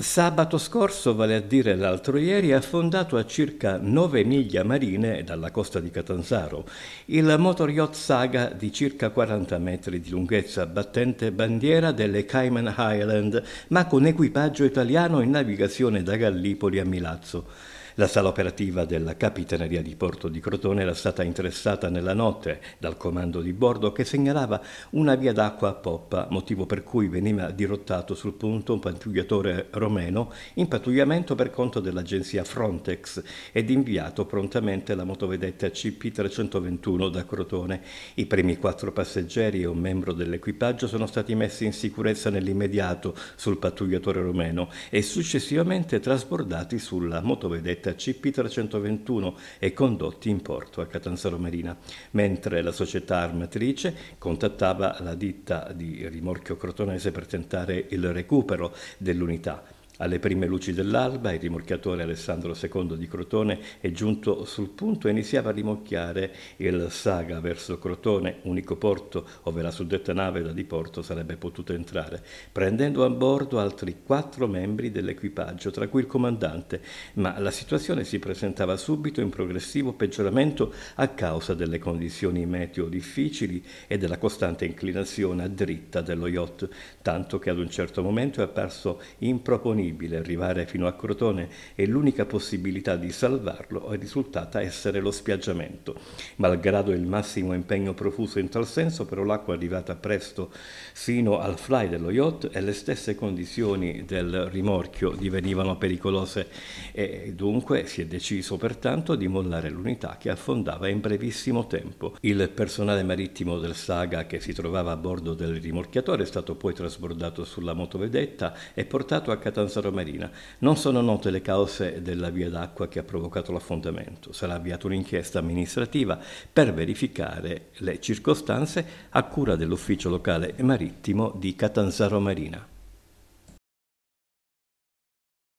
Sabato scorso, vale a dire l'altro ieri, è affondato a circa 9 miglia marine dalla costa di Catanzaro il motor yacht Saga di circa 40 metri di lunghezza, battente bandiera delle Cayman Island, ma con equipaggio italiano in navigazione da Gallipoli a Milazzo. La sala operativa della Capitaneria di Porto di Crotone era stata interessata nella notte dal comando di bordo che segnalava una via d'acqua a poppa, motivo per cui veniva dirottato sul punto un pattugliatore romeno in pattugliamento per conto dell'agenzia Frontex ed inviato prontamente la motovedetta CP321 da Crotone. I primi quattro passeggeri e un membro dell'equipaggio sono stati messi in sicurezza nell'immediato sul pattugliatore romeno e successivamente trasbordati sulla motovedetta etichetta CP321 e condotti in porto a Catanzaro Marina, mentre la società armatrice contattava la ditta di rimorchio crotonese per tentare il recupero dell'unità alle prime luci dell'alba il rimorchiatore Alessandro II di Crotone è giunto sul punto e iniziava a rimorchiare il Saga verso Crotone, unico porto dove la suddetta nave da diporto sarebbe potuta entrare, prendendo a bordo altri quattro membri dell'equipaggio, tra cui il comandante, ma la situazione si presentava subito in progressivo peggioramento a causa delle condizioni meteo difficili e della costante inclinazione a dritta dello yacht, tanto che ad un certo momento è apparso improponibile disponibile arrivare fino a Crotone e l'unica possibilità di salvarlo è risultata essere lo spiaggiamento. Malgrado il massimo impegno profuso in tal senso, però l'acqua è arrivata presto sino al fly dello yacht e le stesse condizioni del rimorchio divenivano pericolose e dunque si è deciso pertanto di mollare l'unità che affondava in brevissimo tempo. Il personale marittimo del Saga che si trovava a bordo del rimorchiatore è stato poi trasbordato sulla motovedetta e portato a Catanzaro Pesaro Marina. Non sono note le cause della via d'acqua che ha provocato l'affondamento. Sarà avviata un'inchiesta amministrativa per verificare le circostanze a cura dell'ufficio locale marittimo di Catanzaro Marina.